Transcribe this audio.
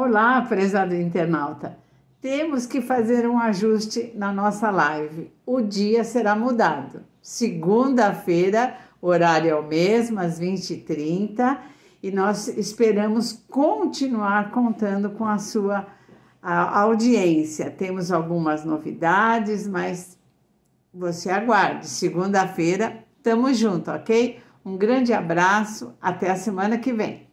Olá, prezado internauta. Temos que fazer um ajuste na nossa live. O dia será mudado. Segunda-feira, horário é o mesmo, às 20h30, e nós esperamos continuar contando com a sua a audiência. Temos algumas novidades, mas você aguarde. Segunda-feira, tamo junto, ok? Um grande abraço, até a semana que vem.